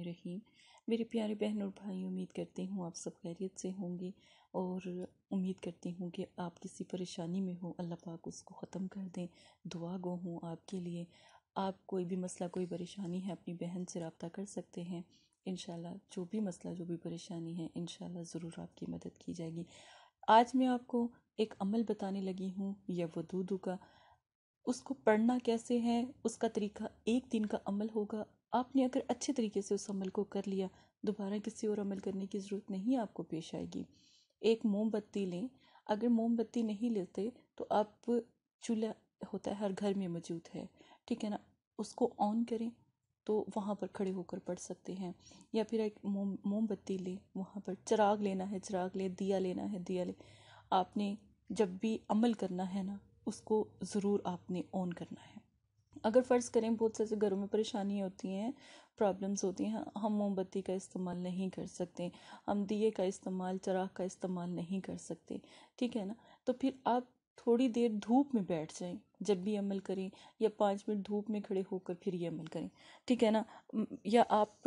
रहीम मेरे प्यारे बहन और भाई उम्मीद करती हूँ आप सब खैरियत से होंगे और उम्मीद करती हूँ कि आप किसी परेशानी में हो अल्लाह पाक उसको ख़त्म कर दें दुआ गो हूँ आपके लिए आप कोई भी मसला कोई परेशानी है अपनी बहन से रबता कर सकते हैं इन जो भी मसला जो भी परेशानी है इन ज़रूर आपकी मदद की जाएगी आज मैं आपको एक अमल बताने लगी हूँ या वदूदू का उसको पढ़ना कैसे है उसका तरीका एक दिन का अमल होगा आपने अगर अच्छे तरीके से उस अमल को कर लिया दोबारा किसी और अमल करने की ज़रूरत नहीं आपको पेश आएगी एक मोमबत्ती लें अगर मोमबत्ती नहीं लेते तो आप चूल्हा होता है हर घर में मौजूद है ठीक है ना उसको ऑन करें तो वहाँ पर खड़े होकर पढ़ सकते हैं या फिर एक मोम मोमबत्ती लें वहाँ पर चिराग लेना है चिराग लें दिया लेना है दिया ले आपने जब भी अमल करना है ना उसको ज़रूर आपने ऑन करना है अगर फ़र्ज़ करें बहुत से ऐसे घरों में परेशानी होती हैं प्रॉब्लम्स होती हैं हम मोमबत्ती का इस्तेमाल नहीं कर सकते हम दिए का इस्तेमाल चराग का इस्तेमाल नहीं कर सकते ठीक है ना तो फिर आप थोड़ी देर धूप में बैठ जाएं जब भी अमल करें या पाँच मिनट धूप में खड़े होकर फिर ये अमल करें ठीक है ना या आप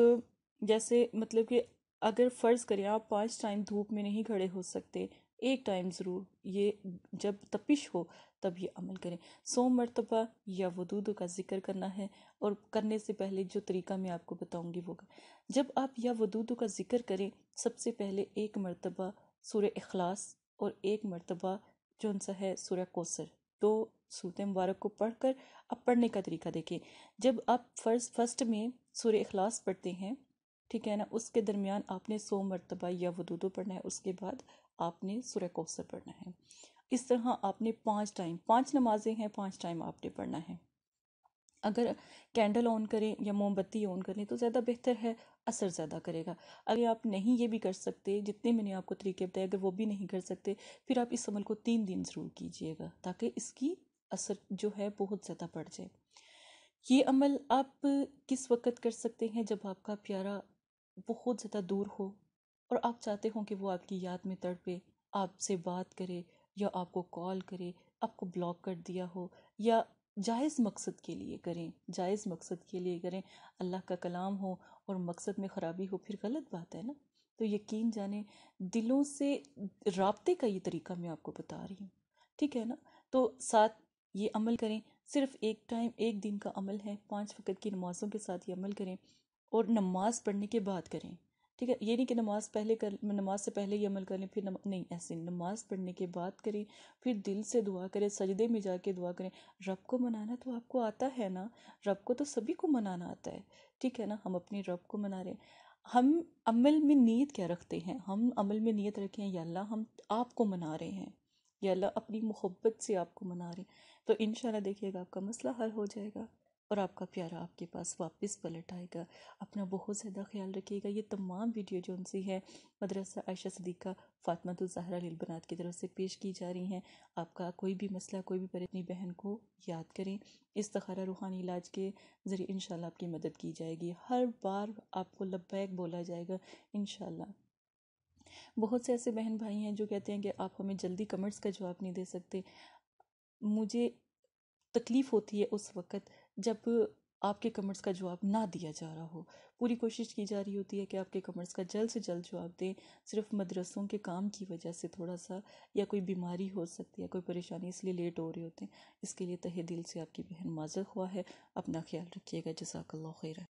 जैसे मतलब कि अगर फ़र्ज़ करें आप पाँच टाइम धूप में नहीं खड़े हो सकते एक टाइम ज़रूर ये जब तपिश हो तब ये अमल करें सौ मरतबा या वदूद का जिक्र करना है और करने से पहले जो तरीका मैं आपको बताऊँगी वो जब आप या वदूद का जिक्र करें सबसे पहले एक मरतबा सूर्य अखलास और एक मरतबा जो सा है सूर्य कोसर दो सूरत मुबारक को पढ़कर अब पढ़ने का तरीका देखें जब आप फर्स्ट फर्स्ट में सूर्य अखलास पढ़ते हैं ठीक है ना उसके दरमियान आपने सौ मरतबा या वदूदो पढ़ना है उसके बाद आपने सुरह कौसर पढ़ना है इस तरह आपने पाँच टाइम पाँच नमाजें हैं पाँच टाइम आपने पढ़ना है अगर कैंडल ऑन करें या मोमबत्ती ऑन करें तो ज़्यादा बेहतर है असर ज़्यादा करेगा अगर आप नहीं ये भी कर सकते जितने मैंने आपको तरीके बताए अगर वो भी नहीं कर सकते फिर आप इस अमल को तीन दिन ज़रूर कीजिएगा ताकि इसकी असर जो है बहुत ज़्यादा पड़ जाए ये अमल आप किस वक्त कर सकते हैं जब आपका प्यारा वो खुद ज़्यादा दूर हो और आप चाहते हों कि वो आपकी याद में तड़पे आपसे बात करे या आपको कॉल करे आपको ब्लॉक कर दिया हो या जायज़ मकसद के लिए करें जायज़ मकसद के लिए करें अल्लाह का कलाम हो और मकसद में ख़राबी हो फिर गलत बात है ना तो यकीन जाने दिलों से रबते का ये तरीका मैं आपको बता रही हूँ ठीक है ना तो साथ ये अमल करें सिर्फ एक टाइम एक दिन का अमल है पाँच वक्त की नमाज़ों के साथ ये अमल करें और नमाज़ पढ़ने के बाद करें ठीक है ये नहीं कि नमाज़ पहले कर नमाज से पहले ही अमल कर लें फिर नमा, नहीं ऐसे नमाज़ पढ़ने के बाद करें फिर दिल से दुआ करें सजदे में जाके दुआ करें रब को मनाना तो आपको आता है ना रब को तो सभी को मनाना आता है ठीक है ना हम अपने रब को मना रहे हैं हम अमल में नीयत क्या रखते हैं हम अमल में नीयत रखें या अल्लाह हम आपको मना रहे हैं या अल्लाह अपनी मोहब्बत से आपको मना रहे हैं तो इन देखिएगा आपका मसला हल हो जाएगा और आपका प्यारा आपके पास वापस पलट आएगा अपना बहुत ज़्यादा ख्याल रखिएगा ये तमाम वीडियो जो उनसे है मदरसा आयशा सदीक़ा फ़ातमतुलजहरा तो लिलबनात की तरफ से पेश की जा रही हैं आपका कोई भी मसला कोई भी परेशानी बहन को याद करें इस तखारा रूहानी इलाज के ज़रिए इन आपकी मदद की जाएगी हर बार आपको लब्बैक बोला जाएगा इन बहुत से ऐसे बहन भाई हैं जो कहते हैं कि आप हमें जल्दी कमेंट्स का जवाब नहीं दे सकते मुझे तकलीफ़ होती है उस वक़्त जब आपके कमेंट्स का जवाब ना दिया जा रहा हो पूरी कोशिश की जा रही होती है कि आपके कमेंट्स का जल्द से जल्द जवाब दें सिर्फ मदरसों के काम की वजह से थोड़ा सा या कोई बीमारी हो सकती है कोई परेशानी इसलिए लेट हो रहे होते हैं इसके लिए तहे दिल से आपकी बहन माजर हुआ है अपना ख्याल रखिएगा जजाकल्ला खैर